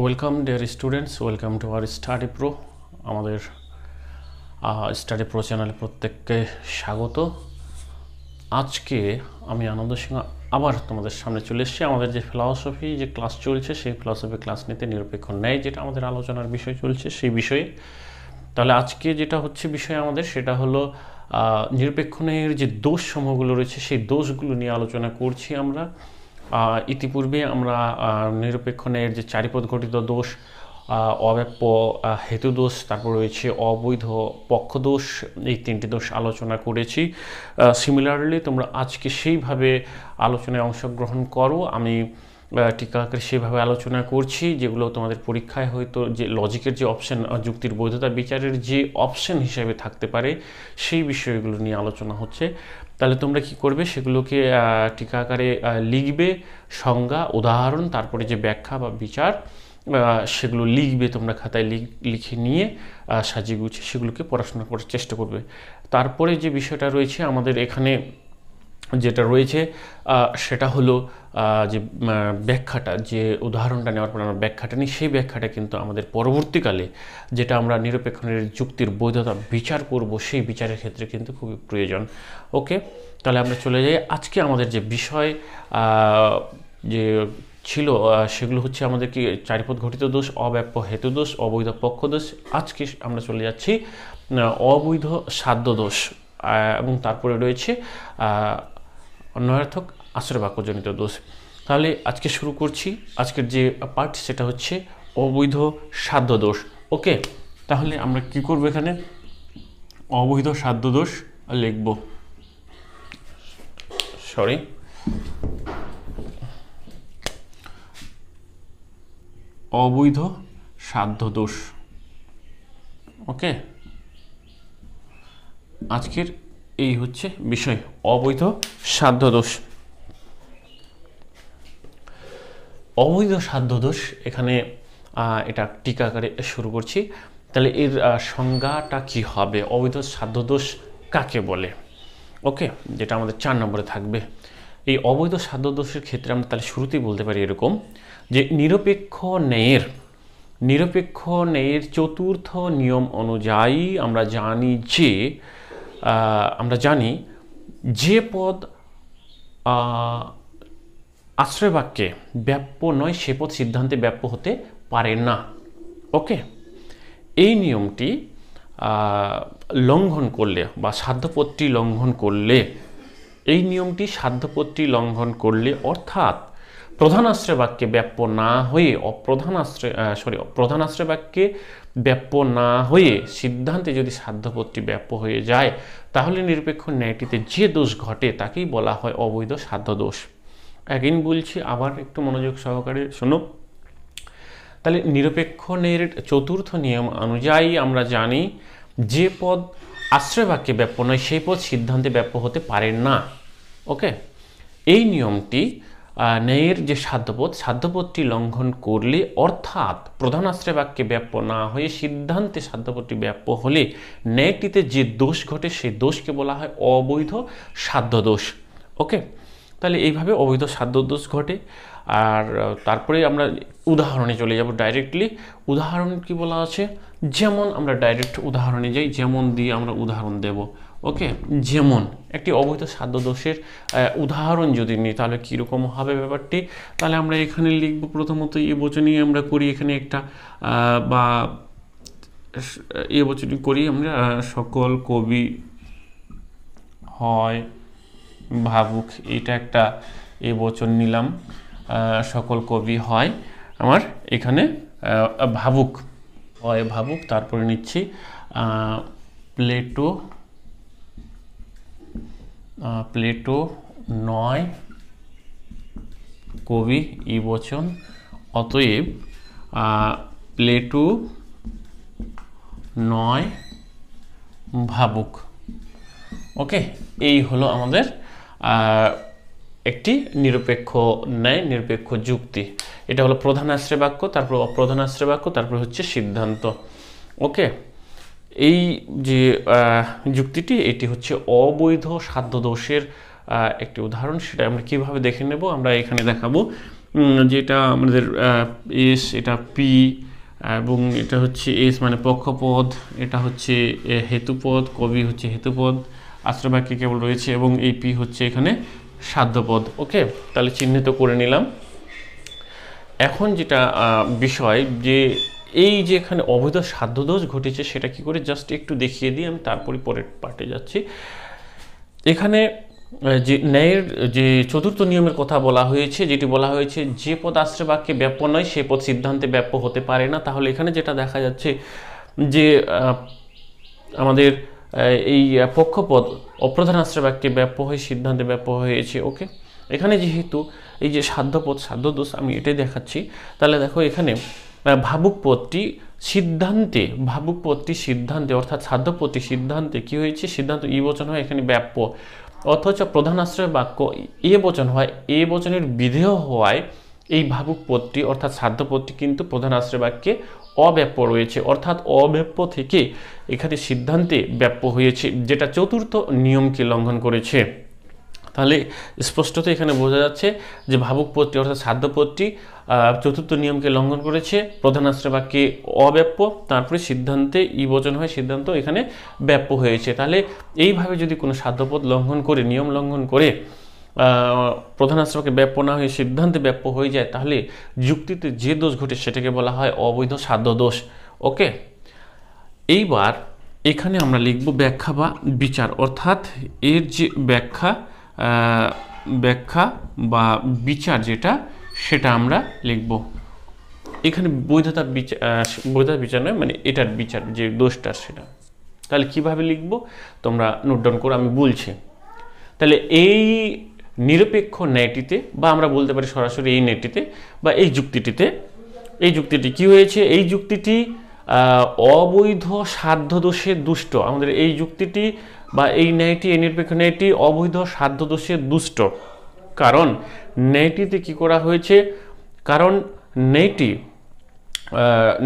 welcome dear students welcome to our study pro আমাদের study pro চ্যানেলে প্রত্যেককে স্বাগত আজকে আমি আনন্দ সিংহ আবার তোমাদের সামনে চলে এসেছি আমাদের যে ফিলসফি যে ক্লাস চলছে সেই ফিলসফি ক্লাস নিতে নিরপেক্ষ নেয় যেটা আমাদের আলোচনার বিষয় চলছে সেই বিষয়ে তাহলে আজকে যেটা হচ্ছে বিষয় আমাদের সেটা হলো নিরপেক্ষণের যে দোষ সমূহগুলো রয়েছে সেই দোষগুলো নিয়ে আলোচনা করছি আমরা ইতিপূর্বে আমরা নিরপেক্ষণের যে চারিপদ ঘটিত দোষ অব্যাপ্য দোষ তারপর রয়েছে অবৈধ পক্ষদোষ এই তিনটি দোষ আলোচনা করেছি সিমিলারলি তোমরা আজকে সেইভাবে আলোচনায় অংশগ্রহণ করো আমি টিকাকে সেভাবে আলোচনা করছি যেগুলো তোমাদের পরীক্ষায় হয়তো যে লজিকের যে অপশন যুক্তির বৈধতা বিচারের যে অপশন হিসেবে থাকতে পারে সেই বিষয়গুলো নিয়ে আলোচনা হচ্ছে তাহলে তোমরা কি করবে সেগুলোকে টিকা আকারে লিখবে সংজ্ঞা উদাহরণ তারপরে যে ব্যাখ্যা বা বিচার সেগুলো লিখবে তোমরা খাতায় লিখে নিয়ে সাজিয়ে গুছিয়ে সেগুলোকে পড়াশোনা করার চেষ্টা করবে তারপরে যে বিষয়টা রয়েছে আমাদের এখানে যেটা রয়েছে সেটা হলো যে ব্যাখ্যাটা যে উদাহরণটা নেওয়ার পর আমরা ব্যাখ্যাটা নিই সেই ব্যাখ্যাটা কিন্তু আমাদের পরবর্তীকালে যেটা আমরা নিরপেক্ষণের যুক্তির বৈধতা বিচার করব সেই বিচারের ক্ষেত্রে কিন্তু খুবই প্রয়োজন ওকে তাহলে আমরা চলে যাই আজকে আমাদের যে বিষয় যে ছিল সেগুলো হচ্ছে আমাদের কি চারিপথ ঘটিত দোষ অব্যাপ্য হেতু দোষ অবৈধ পক্ষ দোষ আজকে আমরা চলে যাচ্ছি অবৈধ সাধ্য দোষ এবং তারপরে রয়েছে অন্যার্থক নয়ার্থক আশ্রয় বাক্যজনিত দোষ তাহলে আজকে শুরু করছি আজকের যে পার্ট সেটা হচ্ছে অবৈধ সাধ্য দোষ ওকে তাহলে আমরা কি করবো এখানে অবৈধ সাধ্য দোষ লিখব সরি অবৈধ সাধ্য দোষ ওকে আজকের এই হচ্ছে বিষয় অবৈধ সাধ্যদোষ অবৈধ সাধ্যদোষ এখানে এটা টিকা শুরু করছি তাহলে এর সংজ্ঞাটা কি হবে অবৈধ সাধ্যদোষ কাকে বলে ওকে যেটা আমাদের চার নম্বরে থাকবে এই অবৈধ সাধ্যদোষের ক্ষেত্রে আমরা তাহলে শুরুতেই বলতে পারি এরকম যে নিরপেক্ষ ন্যায়ের নিরপেক্ষ ন্যায়ের চতুর্থ নিয়ম অনুযায়ী আমরা জানি যে আমরা জানি যে পদ আশ্রয়বাক্যে ব্যাপ্য নয় সে পদ সিদ্ধান্তে ব্যাপ্য হতে পারে না ওকে এই নিয়মটি লঙ্ঘন করলে বা সাধ্যপত্রী লঙ্ঘন করলে এই নিয়মটি সাধ্যপত্রী লঙ্ঘন করলে অর্থাৎ প্রধান আশ্রয় বাক্যে ব্যাপ্য না হয়ে অপ্রধান আশ্রয় সরি প্রধান আশ্রয় বাক্যে ব্যাপ্য না হয়ে সিদ্ধান্তে যদি সাধ্যপত্রী ব্যাপ্য হয়ে যায় তাহলে নিরপেক্ষ ন্যায়টিতে যে দোষ ঘটে তাকেই বলা হয় অবৈধ সাধ্য দোষ অ্যাগেন বলছি আবার একটু মনোযোগ সহকারে শোনো তাহলে নিরপেক্ষ ন্যায়ের চতুর্থ নিয়ম অনুযায়ী আমরা জানি যে পদ আশ্রয়বাক্যে ব্যাপ্য নয় সেই পদ সিদ্ধান্তে ব্যাপ্য হতে পারে না ওকে এই নিয়মটি ন্যায়ের যে সাধ্যপথ সাধ্যপথটি লঙ্ঘন করলে অর্থাৎ প্রধান আশ্রয় বাক্যে ব্যাপ্য না হয়ে সিদ্ধান্তে সাধ্যপথটি ব্যাপ্য হলে ন্যায়টিতে যে দোষ ঘটে সেই দোষকে বলা হয় অবৈধ দোষ ওকে তাহলে এইভাবে অবৈধ দোষ ঘটে আর তারপরে আমরা উদাহরণে চলে যাব ডাইরেক্টলি উদাহরণ কি বলা আছে যেমন আমরা ডাইরেক্ট উদাহরণে যাই যেমন দিয়ে আমরা উদাহরণ দেব ওকে যেমন একটি অবৈধ সাধ্য দোষের উদাহরণ যদি নিই তাহলে কীরকম হবে ব্যাপারটি তাহলে আমরা এখানে লিখব প্রথমত এ বচনই আমরা করি এখানে একটা বা এ বচনই করি আমরা সকল কবি হয় ভাবুক এটা একটা এ বচন নিলাম সকল কবি হয় আমার এখানে ভাবুক হয় ভাবুক তারপরে নিচ্ছি প্লেটো প্লেটো নয় কবি ই অতএব প্লেটো নয় ভাবুক ওকে এই হলো আমাদের একটি নিরপেক্ষ ন্যায় নিরপেক্ষ যুক্তি এটা হলো প্রধান আশ্রয় বাক্য তারপর অপ্রধান আশ্রয় বাক্য তারপর হচ্ছে সিদ্ধান্ত ওকে এই যে যুক্তিটি এটি হচ্ছে অবৈধ দোষের একটি উদাহরণ সেটা আমরা কিভাবে দেখে নেব আমরা এখানে দেখাবো যেটা আমাদের এস এটা পি এবং এটা হচ্ছে এস মানে পক্ষপদ এটা হচ্ছে হেতুপদ কবি হচ্ছে হেতুপদ আশ্রয়বাক্যে কেবল রয়েছে এবং এই পি হচ্ছে এখানে সাধ্যপদ ওকে তাহলে চিহ্নিত করে নিলাম এখন যেটা বিষয় যে এই যে এখানে অবৈধ সাধ্যদোষ ঘটেছে সেটা কি করে জাস্ট একটু দেখিয়ে দিই আমি তারপরে পরের পার্টে যাচ্ছি এখানে যে ন্যায়ের যে চতুর্থ নিয়মের কথা বলা হয়েছে যেটি বলা হয়েছে যে পদ আশ্রয় বাক্যে ব্যাপ্য নয় সে পদ সিদ্ধান্তে ব্যাপ্য হতে পারে না তাহলে এখানে যেটা দেখা যাচ্ছে যে আমাদের এই পক্ষপদ অপ্রধান আশ্রয় বাক্যে ব্যাপ্য হয়ে সিদ্ধান্তে ব্যাপ্য হয়েছে ওকে এখানে যেহেতু এই যে সাধ্যপদ সাধ্যদোষ আমি এটাই দেখাচ্ছি তাহলে দেখো এখানে মানে ভাবুক পদটি সিদ্ধান্তে ভাবুক পদটি সিদ্ধান্তে অর্থাৎ সাধ্যপতি সিদ্ধান্তে কি হয়েছে সিদ্ধান্ত ই বচন হয় এখানে ব্যাপ্য অথচ প্রধান আশ্রয় বাক্য এ বচন হয় এ বচনের বিধেয় হওয়ায় এই ভাবুক পদটি অর্থাৎ সাধ্যপদটি কিন্তু প্রধান আশ্রয় বাক্যে অব্যাপ্য রয়েছে অর্থাৎ অব্যাপ্য থেকে এখানে সিদ্ধান্তে ব্যাপ্য হয়েছে যেটা চতুর্থ নিয়মকে লঙ্ঘন করেছে তাহলে স্পষ্টত এখানে বোঝা যাচ্ছে যে ভাবুক পদটি অর্থাৎ সাধ্যপদটি চতুর্থ নিয়মকে লঙ্ঘন করেছে প্রধান বাক্যে অব্যাপ্য তারপরে সিদ্ধান্তে ই বচন হয় সিদ্ধান্ত এখানে ব্যাপ্য হয়েছে তাহলে এইভাবে যদি কোনো সাধ্যপদ লঙ্ঘন করে নিয়ম লঙ্ঘন করে প্রধান আশ্রয়কে ব্যাপ্য না হয়ে সিদ্ধান্তে ব্যাপ্য হয়ে যায় তাহলে যুক্তিতে যে দোষ ঘটে সেটাকে বলা হয় অবৈধ সাধ্য দোষ ওকে এইবার এখানে আমরা লিখব ব্যাখ্যা বা বিচার অর্থাৎ এর যে ব্যাখ্যা ব্যাখ্যা বা বিচার যেটা সেটা আমরা লিখব এখানে বৈধতা বিচার বৈধতা বিচার নয় মানে এটার বিচার যে দোষটার সেটা তাহলে কিভাবে লিখব তোমরা নোট ডাউন করো আমি বলছি তাহলে এই নিরপেক্ষ ন্যায়টিতে বা আমরা বলতে পারি সরাসরি এই ন্যায়টিতে বা এই যুক্তিটিতে এই যুক্তিটি কি হয়েছে এই যুক্তিটি অবৈধ সাধ্য দোষে দুষ্ট আমাদের এই যুক্তিটি বা এই ন্যায়টি এই নিরপেক্ষ ন্যায়টি অবৈধ সাধ্য দোষে দুষ্ট কারণ নেইটিতে কি করা হয়েছে কারণ নেইটি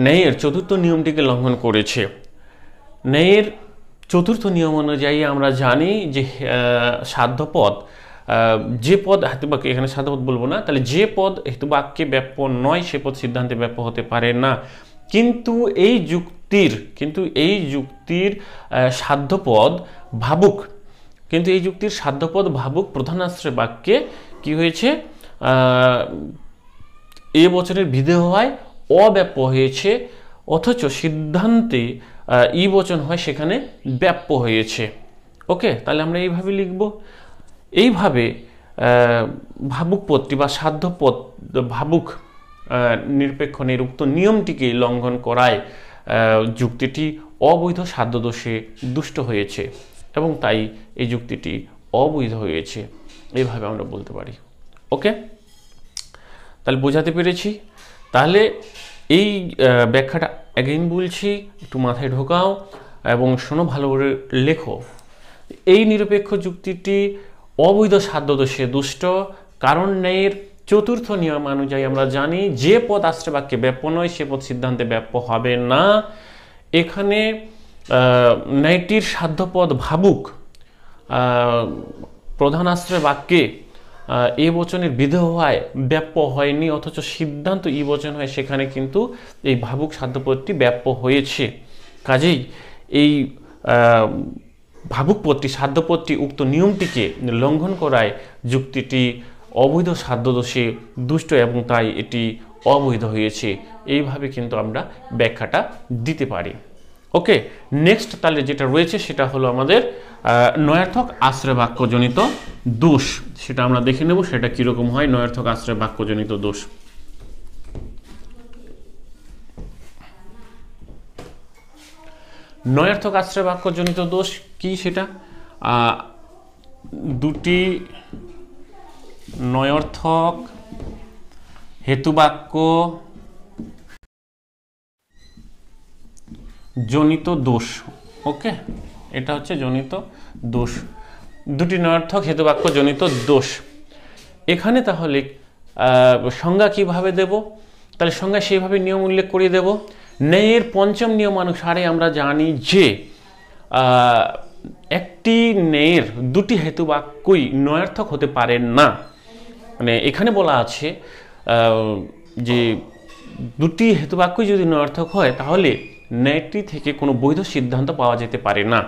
নেয়ের চতুর্থ নিয়মটিকে লঙ্ঘন করেছে নেয়ের চতুর্থ নিয়ম অনুযায়ী আমরা জানি যে সাধ্যপদ যে পদ হেতুবাক্য এখানে সাধ্যপদ বলবো না তাহলে যে পদ হেতুবাক্যে ব্যাপ্য নয় সে পদ সিদ্ধান্তে ব্যাপ্য হতে পারে না কিন্তু এই যুক্তির কিন্তু এই যুক্তির সাধ্যপদ ভাবুক কিন্তু এই যুক্তির সাধ্যপদ ভাবুক প্রধান আশ্রয় বাক্যে কি হয়েছে এ বছরের বিধে হওয়ায় অব্যাপ্য হয়েছে অথচ সিদ্ধান্তে ই বচন হয় সেখানে ব্যাপ্য হয়েছে ওকে তাহলে আমরা এইভাবে লিখব এইভাবে ভাবুক পত্রী বা সাধ্যপদ ভাবুক নিরপেক্ষ নিরুক্ত নিয়মটিকে লঙ্ঘন করায় যুক্তিটি অবৈধ সাধ্যদোষে দুষ্ট হয়েছে এবং তাই এই যুক্তিটি অবৈধ হয়েছে এইভাবে আমরা বলতে পারি ওকে তাহলে বোঝাতে পেরেছি তাহলে এই ব্যাখ্যাটা অ্যাগেন বলছি একটু মাথায় ঢোকাও এবং শোনো ভালো করে লেখো এই নিরপেক্ষ যুক্তিটি অবৈধ সাধ্য দোষে দুষ্ট কারণ ন্যায়ের চতুর্থ নিয়মানুযায়ী আমরা জানি যে পদ বাক্যে ব্যাপ্য নয় সে পদ সিদ্ধান্তে ব্যাপ্য হবে না এখানে ন্যায়টির সাধ্যপদ ভাবুক প্রধান আশ্রয় বাক্যে এ বচনের বিধেয় ব্যাপ্য হয়নি অথচ সিদ্ধান্ত ই বচন হয় সেখানে কিন্তু এই ভাবুক সাধ্যপদটি ব্যাপ্য হয়েছে কাজেই এই ভাবুকপদটি সাধ্যপদটি উক্ত নিয়মটিকে লঙ্ঘন করায় যুক্তিটি অবৈধ সাধ্যদোষে দুষ্ট এবং তাই এটি অবৈধ হয়েছে এইভাবে কিন্তু আমরা ব্যাখ্যাটা দিতে পারি ওকে নেক্সট তাহলে যেটা রয়েছে সেটা হলো আমাদের নয়ার্থক আশ্রয় বাক্যজনিত দোষ সেটা আমরা দেখে নেব সেটা কিরকম হয় নয়ার্থক আশ্রয় বাক্যজনিত দোষ নয়ার্থক আশ্রয় বাক্যজনিত দোষ কি সেটা দুটি নয়ার্থক হেতুবাক্য জনিত দোষ ওকে এটা হচ্ছে জনিত দোষ দুটি নয়ার্থক বাক্য জনিত দোষ এখানে তাহলে সংজ্ঞা কিভাবে দেব তাহলে সংজ্ঞা সেইভাবে নিয়ম উল্লেখ করিয়ে দেব ন্যায়ের পঞ্চম নিয়ম অনুসারে আমরা জানি যে একটি ন্যায়ের দুটি হেতুবাক্যই নয়ার্থক হতে পারে না মানে এখানে বলা আছে যে দুটি হেতুবাক্যই যদি নয়ার্থক হয় তাহলে ন্যায়টি থেকে কোনো বৈধ সিদ্ধান্ত পাওয়া যেতে পারে না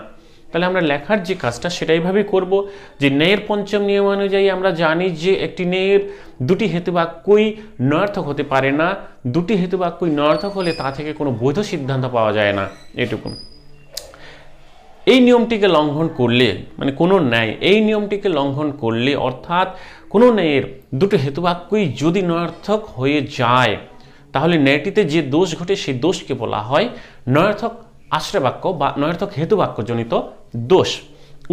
তাহলে আমরা লেখার যে কাজটা সেটা করব যে ন্যায়ের পঞ্চম নিয়মানুযায়ী আমরা জানি যে একটি ন্যায়ের দুটি হেতুবাক্যই নয়ার্থক হতে পারে না দুটি হেতুবাক্যই নয়ার্থক হলে তা থেকে কোনো বৈধ সিদ্ধান্ত পাওয়া যায় না এটুকু এই নিয়মটিকে লঙ্ঘন করলে মানে কোনো ন্যায় এই নিয়মটিকে লঙ্ঘন করলে অর্থাৎ কোনো ন্যায়ের দুটো হেতুবাক্যই যদি নয়ার্থক হয়ে যায় তাহলে ন্যায়টিতে যে দোষ ঘটে সেই দোষকে বলা হয় নয়ার্থক আশ্রয় বাক্য বা নয়ার্থক হেতু বাক্যজনিত দোষ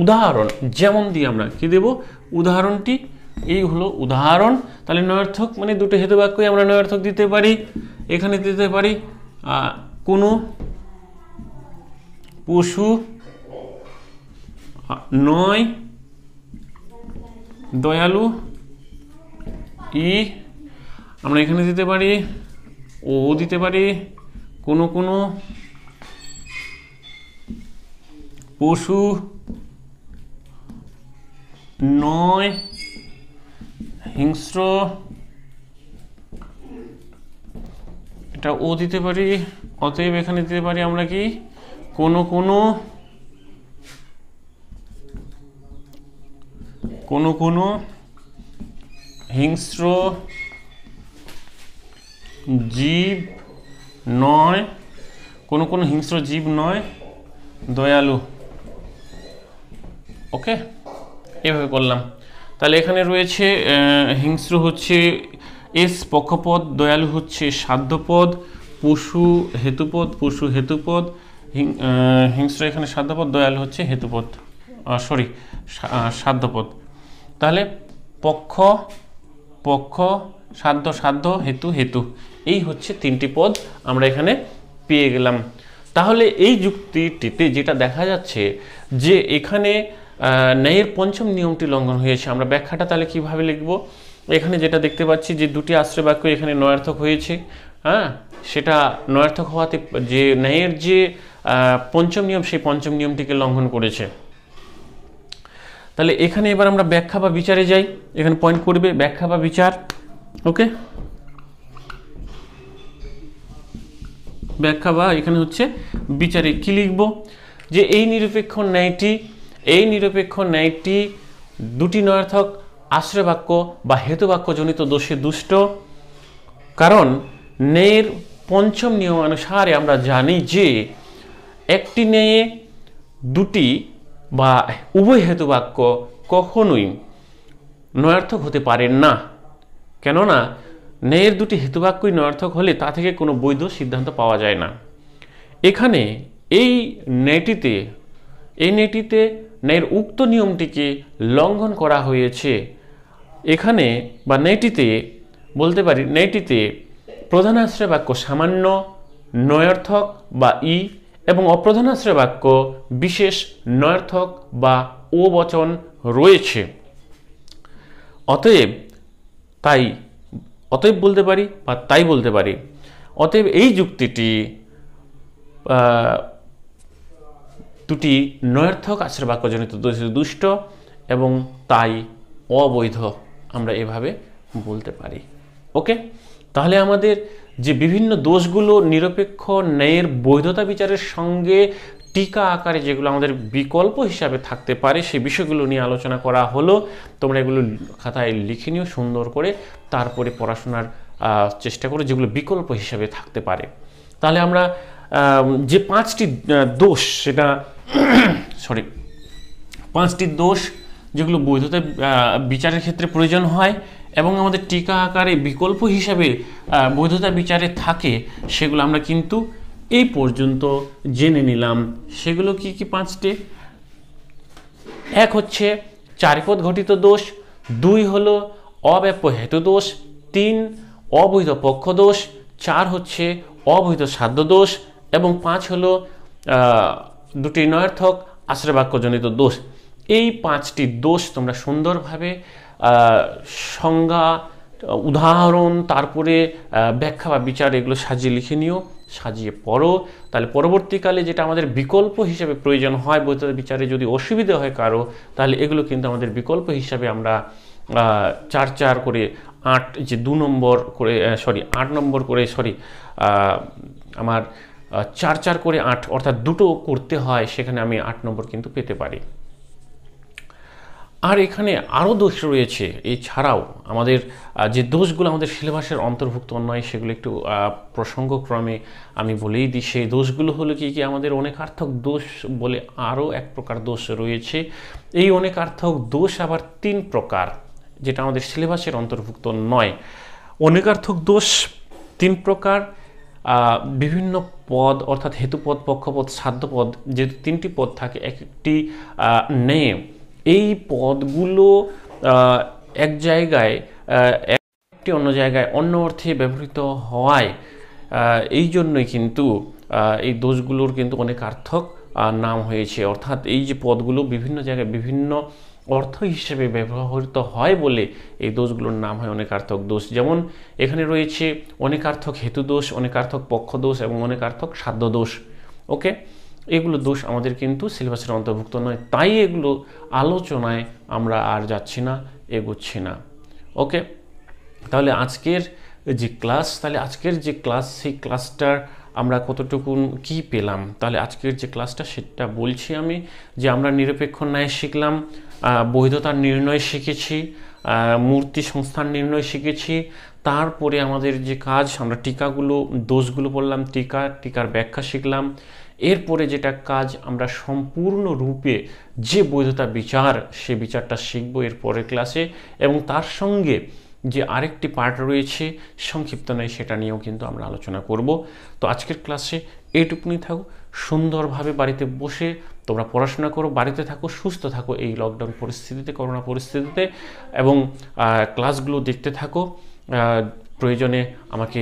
উদাহরণ যেমন দিয়ে আমরা কি দেব উদাহরণটি এই হলো উদাহরণ তাহলে নয়ার্থক মানে দুটো হেতু বাক্যই আমরা নয়ার্থক দিতে পারি এখানে দিতে পারি কোনো পশু নয় দয়ালু ই আমরা এখানে দিতে পারি ও দিতে পারে কোনো কোনো পশু নয় হিংস্র এটা ও দিতে পারি অতএব এখানে দিতে পারি আমরা কি কোনো কোনো কোনো কোনো হিংস্র জীব নয় কোনো কোনো হিংস্র জীব নয় দয়ালু ওকে এভাবে করলাম তাহলে এখানে রয়েছে হিংস্র হচ্ছে এস পক্ষপদ দয়ালু হচ্ছে সাধ্যপদ পশু হেতুপদ পশু হেতুপদ হিংস্র এখানে সাধ্যপদ দয়ালু হচ্ছে হেতুপদ সরি সাধ্যপদ তাহলে পক্ষ পক্ষ সাধ্য সাধ্য হেতু হেতু এই হচ্ছে তিনটি পদ আমরা এখানে পেয়ে গেলাম তাহলে এই যুক্তিটিতে যেটা দেখা যাচ্ছে যে এখানে ন্যায়ের পঞ্চম নিয়মটি লঙ্ঘন হয়েছে আমরা ব্যাখ্যাটা তাহলে কীভাবে লিখব এখানে যেটা দেখতে পাচ্ছি যে দুটি আশ্রয় বাক্য এখানে নয়ার্থক হয়েছে হ্যাঁ সেটা নয়ার্থক হওয়াতে যে ন্যায়ের যে পঞ্চম নিয়ম সেই পঞ্চম নিয়মটিকে লঙ্ঘন করেছে তাহলে এখানে এবার আমরা ব্যাখ্যা বা বিচারে যাই এখানে পয়েন্ট করবে ব্যাখ্যা বা বিচার ওকে ব্যাখ্যা বা এখানে হচ্ছে বিচারে কি লিখব যে এই নিরপেক্ষ ন্যায়টি এই নিরপেক্ষ ন্যায়টি দুটি নয়ার্থক আশ্রয়বাক্য বা হেতুবাক্যজনিত দোষে দুষ্ট কারণ ন্যায়ের পঞ্চম নিয়ম অনুসারে আমরা জানি যে একটি ন্যায়ে দুটি বা উভয় হেতুবাক্য কখনোই নয়ার্থক হতে পারে না কেননা ন্যায়ের দুটি হেতুবাক্যই নয়ার্থক হলে তা থেকে কোনো বৈধ সিদ্ধান্ত পাওয়া যায় না এখানে এই ন্যায়টিতে এই ন্যায়টিতে ন্যায়ের উক্ত নিয়মটিকে লঙ্ঘন করা হয়েছে এখানে বা ন্যায়টিতে বলতে পারি ন্যায়টিতে প্রধান আশ্রয় বাক্য সামান্য নয়ার্থক বা ই এবং অপ্রধান আশ্রয় বাক্য বিশেষ নয়ার্থক বা ও বচন রয়েছে অতএব তাই অতএব বলতে পারি বা তাই বলতে পারি অতএব এই যুক্তিটি দুটি নৈর্থক আশ্রবাক্যজনিত দুষ্ট এবং তাই অবৈধ আমরা এভাবে বলতে পারি ওকে তাহলে আমাদের যে বিভিন্ন দোষগুলো নিরপেক্ষ ন্যায়ের বৈধতা বিচারের সঙ্গে টিকা আকারে যেগুলো আমাদের বিকল্প হিসাবে থাকতে পারে সেই বিষয়গুলো নিয়ে আলোচনা করা হলো তোমরা এগুলো খাতায় লিখে নিও সুন্দর করে তারপরে পড়াশোনার চেষ্টা করো যেগুলো বিকল্প হিসাবে থাকতে পারে তাহলে আমরা যে পাঁচটি দোষ সেটা সরি পাঁচটি দোষ যেগুলো বৈধতা বিচারের ক্ষেত্রে প্রয়োজন হয় এবং আমাদের টিকা আকারে বিকল্প হিসাবে বৈধতা বিচারে থাকে সেগুলো আমরা কিন্তু এই পর্যন্ত জেনে নিলাম সেগুলো কি কি পাঁচটি এক হচ্ছে চারিপদ ঘটিত দোষ দুই হলো অব্যাপ্য হেতু দোষ তিন অবৈধ পক্ষ দোষ চার হচ্ছে অবৈধ সাধ্য দোষ এবং পাঁচ হলো দুটি নয়ার্থক আশ্রয়বাক্যজনিত দোষ এই পাঁচটি দোষ তোমরা সুন্দরভাবে সংজ্ঞা উদাহরণ তারপরে ব্যাখ্যা বা বিচার এগুলো সাজিয়ে লিখে নিও সাজিয়ে পড়ো তাহলে পরবর্তীকালে যেটা আমাদের বিকল্প হিসেবে প্রয়োজন হয় বৈধতা বিচারে যদি অসুবিধা হয় কারো তাহলে এগুলো কিন্তু আমাদের বিকল্প হিসাবে আমরা চার চার করে আট যে দু নম্বর করে সরি আট নম্বর করে সরি আমার চার চার করে আট অর্থাৎ দুটো করতে হয় সেখানে আমি আট নম্বর কিন্তু পেতে পারি আর এখানে আরও দোষ রয়েছে এছাড়াও আমাদের যে দোষগুলো আমাদের সিলেবাসের অন্তর্ভুক্ত নয় সেগুলো একটু প্রসঙ্গক্রমে আমি বলেই দিই সেই দোষগুলো হলো কি কি আমাদের অনেকার্থক দোষ বলে আরও এক প্রকার দোষ রয়েছে এই অনেকার্থক দোষ আবার তিন প্রকার যেটা আমাদের সিলেবাসের অন্তর্ভুক্ত নয় অনেকার্থক দোষ তিন প্রকার বিভিন্ন পদ অর্থাৎ হেতুপদ পক্ষপদ সাধ্যপদ যে তিনটি পদ থাকে একটি নেম এই পদগুলো এক জায়গায় একটি অন্য জায়গায় অন্য অর্থে ব্যবহৃত হওয়ায় এই জন্যই কিন্তু এই দোষগুলোর কিন্তু অনেক আর্থক নাম হয়েছে অর্থাৎ এই যে পদগুলো বিভিন্ন জায়গায় বিভিন্ন অর্থ হিসেবে ব্যবহৃত হয় বলে এই দোষগুলোর নাম হয় অনেকার্থক দোষ যেমন এখানে রয়েছে অনেকার্থক হেতু দোষ অনেকার্থক পক্ষ দোষ এবং অনেকার্থক সাধ্য দোষ ওকে এগুলো দোষ আমাদের কিন্তু সিলেবাসের অন্তর্ভুক্ত নয় তাই এগুলো আলোচনায় আমরা আর যাচ্ছি না এগোচ্ছি না ওকে তাহলে আজকের যে ক্লাস তাহলে আজকের যে ক্লাস সেই ক্লাসটার আমরা কতটুকু কি পেলাম তাহলে আজকের যে ক্লাসটা সেটা বলছি আমি যে আমরা নিরপেক্ষ ন্যায় শিখলাম বৈধতার নির্ণয় শিখেছি মূর্তি সংস্থান নির্ণয় শিখেছি তারপরে আমাদের যে কাজ আমরা টিকাগুলো দোষগুলো বললাম টিকা টিকার ব্যাখ্যা শিখলাম এরপরে যেটা কাজ আমরা সম্পূর্ণরূপে যে বৈধতা বিচার সে বিচারটা শিখব এর পরের ক্লাসে এবং তার সঙ্গে যে আরেকটি পার্ট রয়েছে সংক্ষিপ্ত নয় সেটা নিয়েও কিন্তু আমরা আলোচনা করব তো আজকের ক্লাসে এইটুকুনি থাকো সুন্দরভাবে বাড়িতে বসে তোমরা পড়াশোনা করো বাড়িতে থাকো সুস্থ থাকো এই লকডাউন পরিস্থিতিতে করোনা পরিস্থিতিতে এবং ক্লাসগুলো দেখতে থাকো প্রয়োজনে আমাকে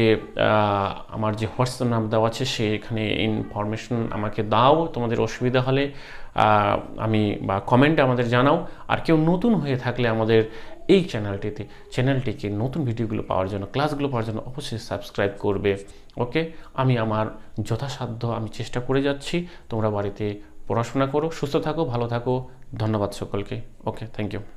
আমার যে হোয়াটসঅ্যাপ নাম দেওয়া আছে সেখানে ইনফরমেশন আমাকে দাও তোমাদের অসুবিধা হলে আমি বা কমেন্টে আমাদের জানাও আর কেউ নতুন হয়ে থাকলে আমাদের এই চ্যানেলটিতে চ্যানেলটিকে নতুন ভিডিওগুলো পাওয়ার জন্য ক্লাসগুলো পাওয়ার জন্য অবশ্যই সাবস্ক্রাইব করবে ওকে আমি আমার যথাসাধ্য আমি চেষ্টা করে যাচ্ছি তোমরা বাড়িতে পড়াশোনা করো সুস্থ থাকো ভালো থাকো ধন্যবাদ সকলকে ওকে থ্যাংক ইউ